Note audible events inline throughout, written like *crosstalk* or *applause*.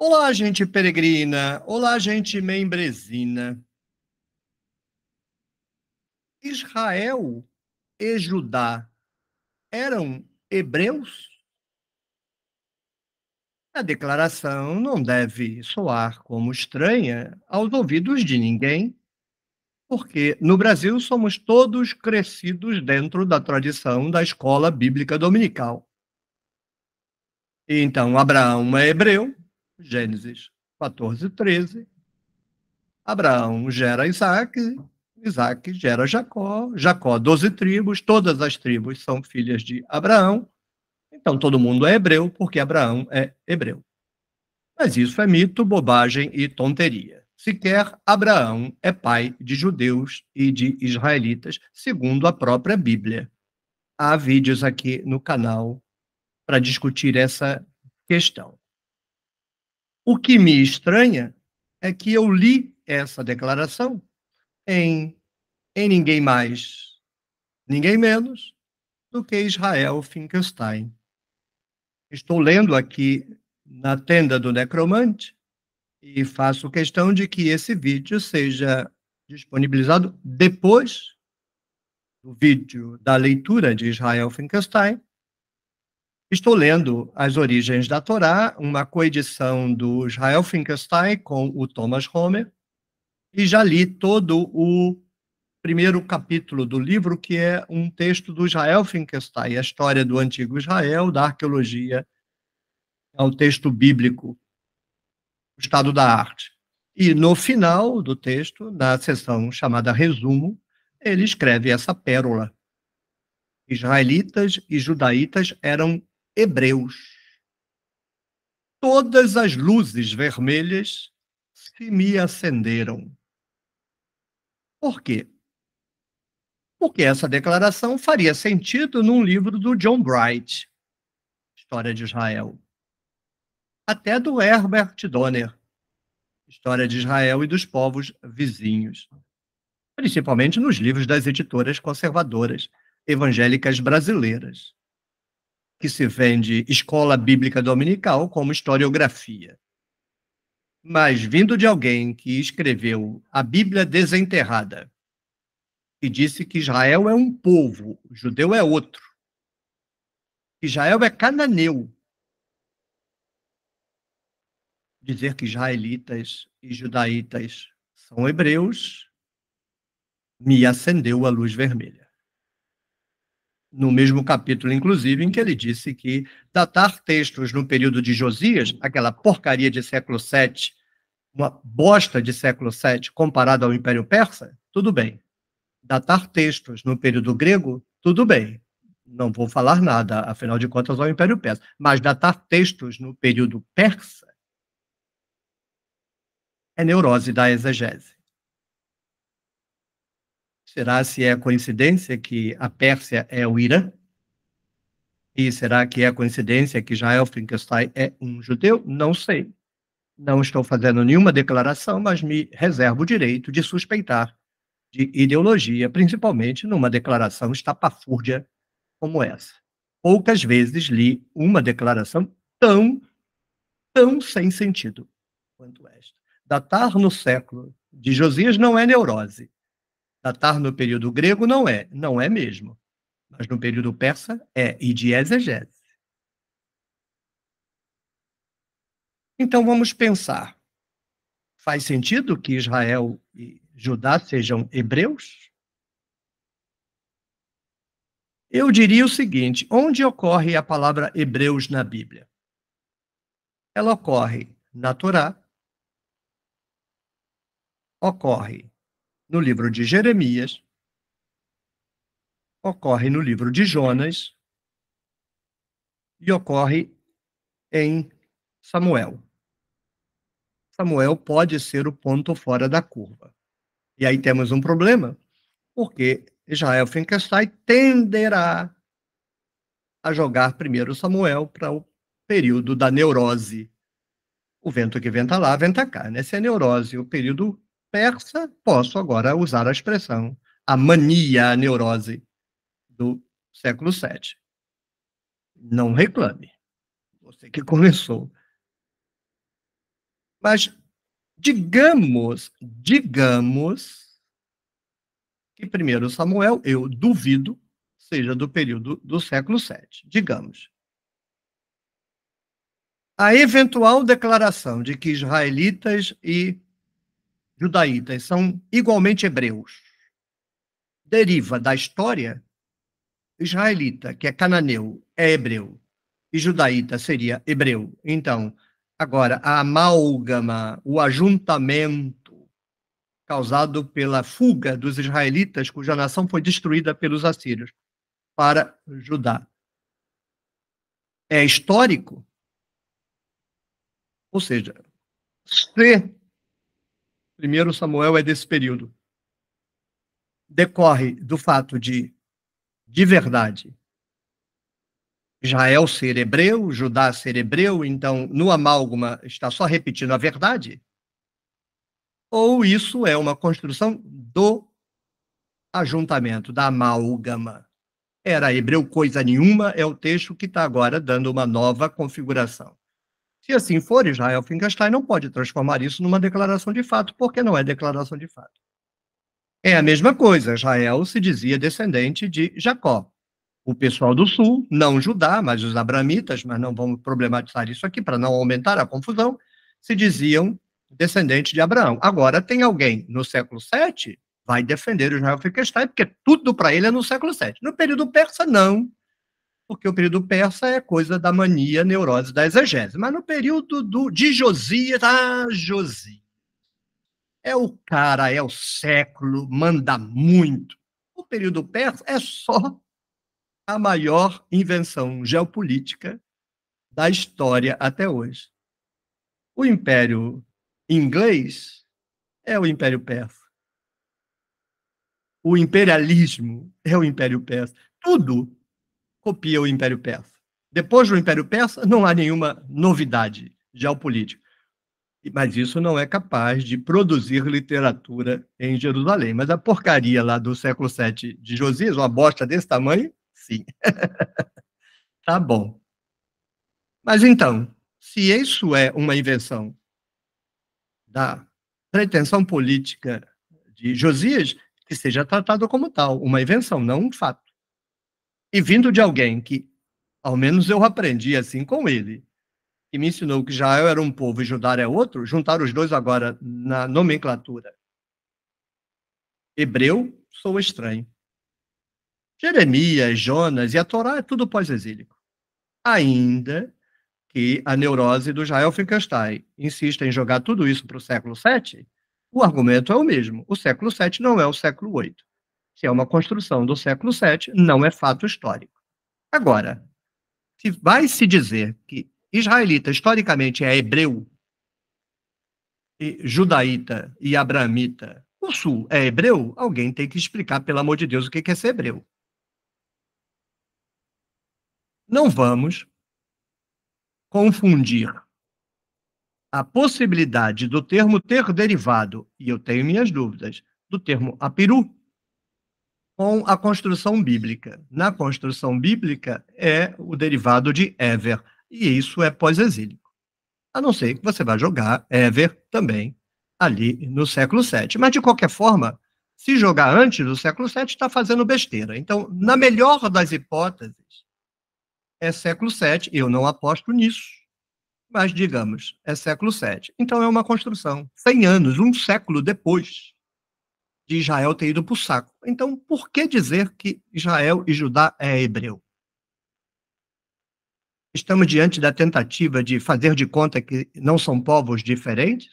Olá, gente peregrina. Olá, gente membresina. Israel e Judá eram hebreus? A declaração não deve soar como estranha aos ouvidos de ninguém, porque no Brasil somos todos crescidos dentro da tradição da escola bíblica dominical. Então, Abraão é hebreu, Gênesis 14, 13. Abraão gera Isaac, Isaac gera Jacó, Jacó, 12 tribos, todas as tribos são filhas de Abraão. Então todo mundo é hebreu, porque Abraão é hebreu. Mas isso é mito, bobagem e tonteria. Sequer Abraão é pai de judeus e de israelitas, segundo a própria Bíblia. Há vídeos aqui no canal para discutir essa questão. O que me estranha é que eu li essa declaração em, em ninguém mais, ninguém menos do que Israel Finkelstein. Estou lendo aqui na tenda do necromante e faço questão de que esse vídeo seja disponibilizado depois do vídeo da leitura de Israel Finkelstein Estou lendo As Origens da Torá, uma coedição do Israel Finkelstein com o Thomas Homer, e já li todo o primeiro capítulo do livro, que é um texto do Israel Finkelstein, a história do antigo Israel, da arqueologia, é o texto bíblico, o estado da arte. E no final do texto, na seção chamada Resumo, ele escreve essa pérola israelitas e judaítas eram hebreus. Todas as luzes vermelhas se me acenderam. Por quê? Porque essa declaração faria sentido num livro do John Bright, História de Israel, até do Herbert Donner, História de Israel e dos povos vizinhos, principalmente nos livros das editoras conservadoras evangélicas brasileiras que se vende escola bíblica dominical como historiografia. Mas vindo de alguém que escreveu a Bíblia desenterrada e disse que Israel é um povo, judeu é outro, Israel é cananeu. Dizer que israelitas e judaítas são hebreus me acendeu a luz vermelha no mesmo capítulo, inclusive, em que ele disse que datar textos no período de Josias, aquela porcaria de século VII, uma bosta de século VII comparado ao Império Persa, tudo bem. Datar textos no período grego, tudo bem. Não vou falar nada, afinal de contas, ao Império Persa. Mas datar textos no período persa é neurose da exegese. Será se é coincidência que a Pérsia é o Irã? E será que é coincidência que Jael Finkelstein é um judeu? Não sei. Não estou fazendo nenhuma declaração, mas me reservo o direito de suspeitar de ideologia, principalmente numa declaração estapafúrdia como essa. Poucas vezes li uma declaração tão, tão sem sentido quanto esta. Datar no século de Josias não é neurose. Catar no período grego não é, não é mesmo. Mas no período persa é, e de exegese. Então vamos pensar. Faz sentido que Israel e Judá sejam hebreus? Eu diria o seguinte: onde ocorre a palavra hebreus na Bíblia? Ela ocorre na Torá, ocorre no livro de Jeremias, ocorre no livro de Jonas e ocorre em Samuel. Samuel pode ser o ponto fora da curva. E aí temos um problema, porque Israel Finkelstein tenderá a jogar primeiro Samuel para o período da neurose. O vento que venta lá, venta cá. Né? Se é neurose, o período persa, posso agora usar a expressão a mania, a neurose do século VII. Não reclame, você que começou. Mas digamos, digamos que primeiro Samuel, eu duvido, seja do período do século VII. Digamos. A eventual declaração de que israelitas e judaítas são igualmente hebreus, deriva da história, israelita, que é cananeu, é hebreu, e judaíta seria hebreu. Então, agora, a amálgama, o ajuntamento causado pela fuga dos israelitas, cuja nação foi destruída pelos assírios, para Judá. É histórico, ou seja, ser Primeiro Samuel é desse período. Decorre do fato de, de verdade, Israel ser hebreu, Judá ser hebreu, então no amálgama está só repetindo a verdade? Ou isso é uma construção do ajuntamento, da amálgama? Era hebreu coisa nenhuma, é o texto que está agora dando uma nova configuração. Se assim for, Israel Finkelstein não pode transformar isso numa declaração de fato, porque não é declaração de fato. É a mesma coisa, Israel se dizia descendente de Jacó. O pessoal do sul, não Judá, mas os abramitas, mas não vamos problematizar isso aqui para não aumentar a confusão, se diziam descendente de Abraão. Agora, tem alguém no século VII vai defender o Israel Finkelstein, porque tudo para ele é no século VII. No período persa, não porque o período persa é coisa da mania, neurose da exegese. Mas no período do, de Josias ah, tá, Josias, é o cara, é o século, manda muito. O período persa é só a maior invenção geopolítica da história até hoje. O Império Inglês é o Império Persa. O imperialismo é o Império Persa. Tudo copia o Império Persa. Depois do Império Persa, não há nenhuma novidade geopolítica. Mas isso não é capaz de produzir literatura em Jerusalém. Mas a porcaria lá do século VII de Josias, uma bosta desse tamanho, sim. *laughs* tá bom. Mas então, se isso é uma invenção da pretensão política de Josias, que seja tratado como tal, uma invenção, não um fato e vindo de alguém que, ao menos eu aprendi assim com ele, que me ensinou que Israel era um povo e Judá é outro, juntar os dois agora na nomenclatura. Hebreu, sou estranho. Jeremias, Jonas e a Torá é tudo pós-exílico. Ainda que a neurose do Jael Finkelstein insista em jogar tudo isso para o século VII, o argumento é o mesmo. O século VII não é o século VIII que é uma construção do século VII, não é fato histórico. Agora, se vai se dizer que israelita historicamente é hebreu, e judaíta e abramita, o sul é hebreu, alguém tem que explicar, pelo amor de Deus, o que é ser hebreu. Não vamos confundir a possibilidade do termo ter derivado, e eu tenho minhas dúvidas, do termo apiru, com a construção bíblica. Na construção bíblica é o derivado de ever, e isso é pós-exílico. A não ser que você vá jogar ever também ali no século VII. Mas, de qualquer forma, se jogar antes do século VII, está fazendo besteira. Então, na melhor das hipóteses, é século VII, eu não aposto nisso, mas digamos, é século VII. Então, é uma construção. 100 anos, um século depois de Israel ter ido para o saco. Então, por que dizer que Israel e Judá é hebreu? Estamos diante da tentativa de fazer de conta que não são povos diferentes?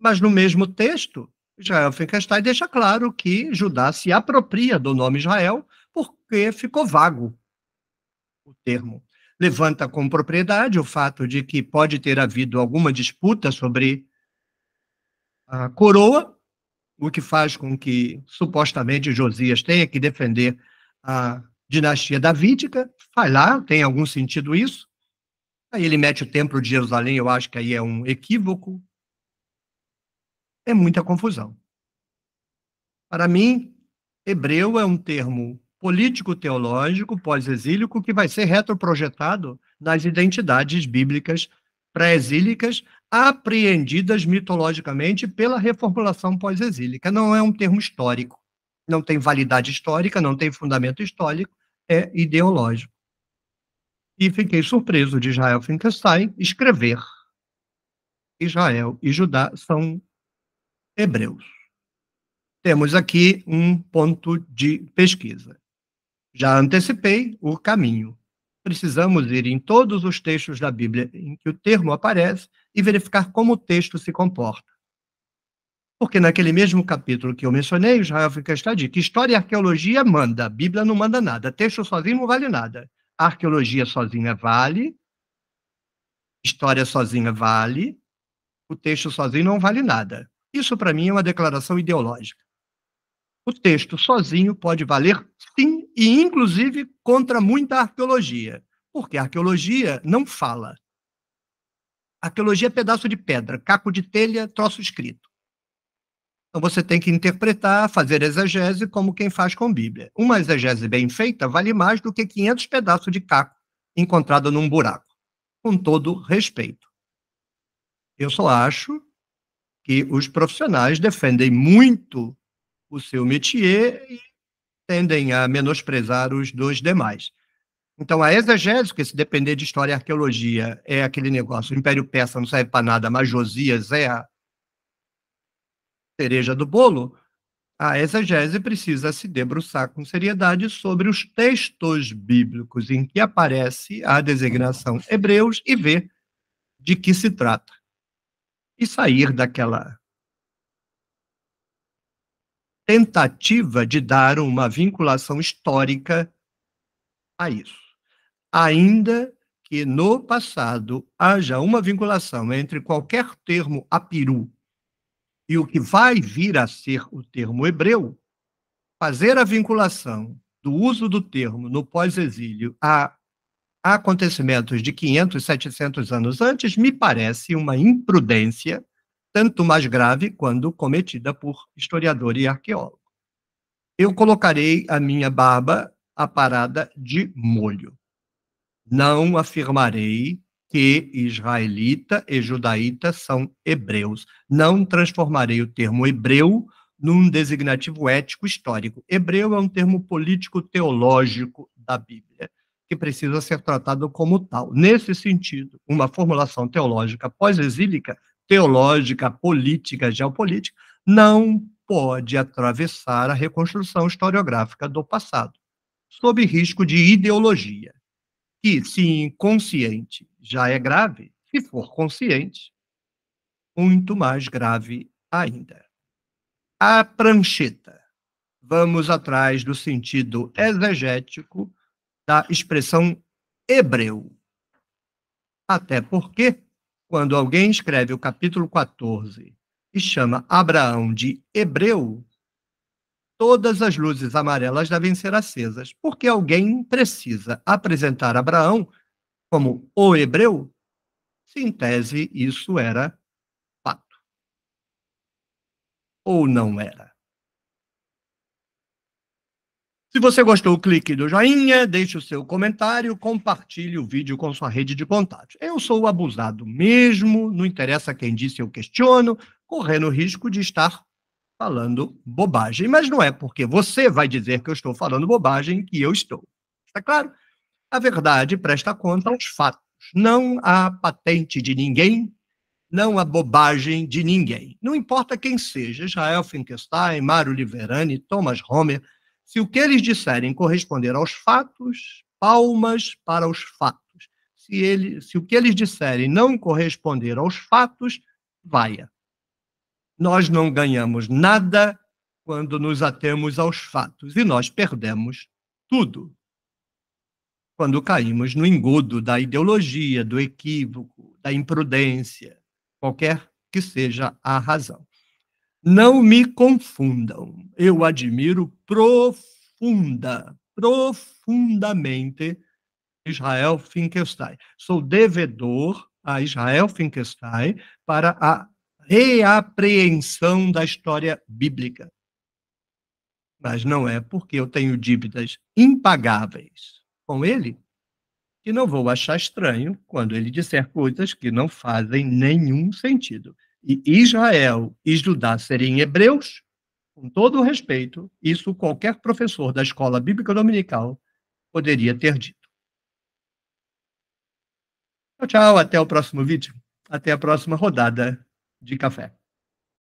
Mas no mesmo texto, Israel e deixa claro que Judá se apropria do nome Israel porque ficou vago o termo. Levanta com propriedade o fato de que pode ter havido alguma disputa sobre a coroa, o que faz com que, supostamente, Josias tenha que defender a dinastia davídica. Vai lá, tem algum sentido isso. Aí ele mete o templo de Jerusalém, eu acho que aí é um equívoco. É muita confusão. Para mim, hebreu é um termo político-teológico, pós-exílico, que vai ser retroprojetado nas identidades bíblicas pré-exílicas apreendidas mitologicamente pela reformulação pós-exílica. Não é um termo histórico, não tem validade histórica, não tem fundamento histórico, é ideológico. E fiquei surpreso de Israel Finkelstein escrever Israel e Judá são hebreus. Temos aqui um ponto de pesquisa. Já antecipei o caminho. Precisamos ir em todos os textos da Bíblia em que o termo aparece e verificar como o texto se comporta. Porque naquele mesmo capítulo que eu mencionei, Israel fica estadia, que história e arqueologia manda, a Bíblia não manda nada, texto sozinho não vale nada. A arqueologia sozinha vale, história sozinha vale, o texto sozinho não vale nada. Isso, para mim, é uma declaração ideológica. O texto sozinho pode valer sim, e inclusive contra muita arqueologia, porque a arqueologia não fala, Arqueologia é pedaço de pedra, caco de telha, troço escrito. Então você tem que interpretar, fazer exegese como quem faz com Bíblia. Uma exegese bem feita vale mais do que 500 pedaços de caco encontrado num buraco. Com todo respeito. Eu só acho que os profissionais defendem muito o seu métier e tendem a menosprezar os dos demais. Então, a exegésica, se depender de história e arqueologia, é aquele negócio: o Império Persa não serve para nada, mas Josias é a cereja do bolo. A exegese precisa se debruçar com seriedade sobre os textos bíblicos em que aparece a designação hebreus e ver de que se trata. E sair daquela tentativa de dar uma vinculação histórica a isso ainda que no passado haja uma vinculação entre qualquer termo apiru e o que vai vir a ser o termo hebreu, fazer a vinculação do uso do termo no pós-exílio a acontecimentos de 500, 700 anos antes me parece uma imprudência tanto mais grave quando cometida por historiador e arqueólogo. Eu colocarei a minha barba a parada de molho não afirmarei que israelita e judaíta são hebreus. Não transformarei o termo hebreu num designativo ético histórico. Hebreu é um termo político teológico da Bíblia que precisa ser tratado como tal. Nesse sentido, uma formulação teológica pós-exílica, teológica, política, geopolítica, não pode atravessar a reconstrução historiográfica do passado, sob risco de ideologia que, se inconsciente, já é grave, se for consciente, muito mais grave ainda. A prancheta. Vamos atrás do sentido exegético da expressão hebreu. Até porque, quando alguém escreve o capítulo 14 e chama Abraão de hebreu, todas as luzes amarelas devem ser acesas, porque alguém precisa apresentar Abraão como o hebreu. Sim, tese isso era fato. Ou não era. Se você gostou, clique no joinha, deixe o seu comentário, compartilhe o vídeo com sua rede de contatos. Eu sou abusado mesmo, não interessa quem disse, eu questiono, correndo o risco de estar falando bobagem. Mas não é porque você vai dizer que eu estou falando bobagem que eu estou. Está claro? A verdade presta conta aos fatos. Não há patente de ninguém, não há bobagem de ninguém. Não importa quem seja, Israel Finkelstein, Mário Liverani, Thomas Homer, se o que eles disserem corresponder aos fatos, palmas para os fatos. Se, ele, se o que eles disserem não corresponder aos fatos, vaia. Nós não ganhamos nada quando nos atemos aos fatos e nós perdemos tudo quando caímos no engodo da ideologia, do equívoco, da imprudência, qualquer que seja a razão. Não me confundam, eu admiro profunda, profundamente Israel Finkelstein. Sou devedor a Israel Finkelstein para a reapreensão da história bíblica. Mas não é porque eu tenho dívidas impagáveis com ele que não vou achar estranho quando ele disser coisas que não fazem nenhum sentido. E Israel e Judá serem hebreus, com todo o respeito, isso qualquer professor da escola bíblica dominical poderia ter dito. Tchau, tchau, até o próximo vídeo, até a próxima rodada de café.